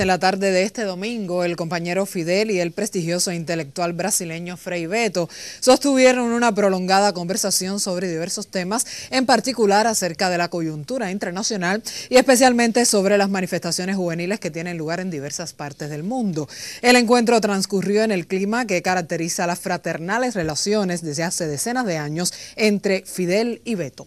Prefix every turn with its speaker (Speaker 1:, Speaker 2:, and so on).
Speaker 1: En la tarde de este domingo, el compañero Fidel y el prestigioso intelectual brasileño Frei Beto sostuvieron una prolongada conversación sobre diversos temas, en particular acerca de la coyuntura internacional y especialmente sobre las manifestaciones juveniles que tienen lugar en diversas partes del mundo. El encuentro transcurrió en el clima que caracteriza las fraternales relaciones desde hace decenas de años entre Fidel y Beto.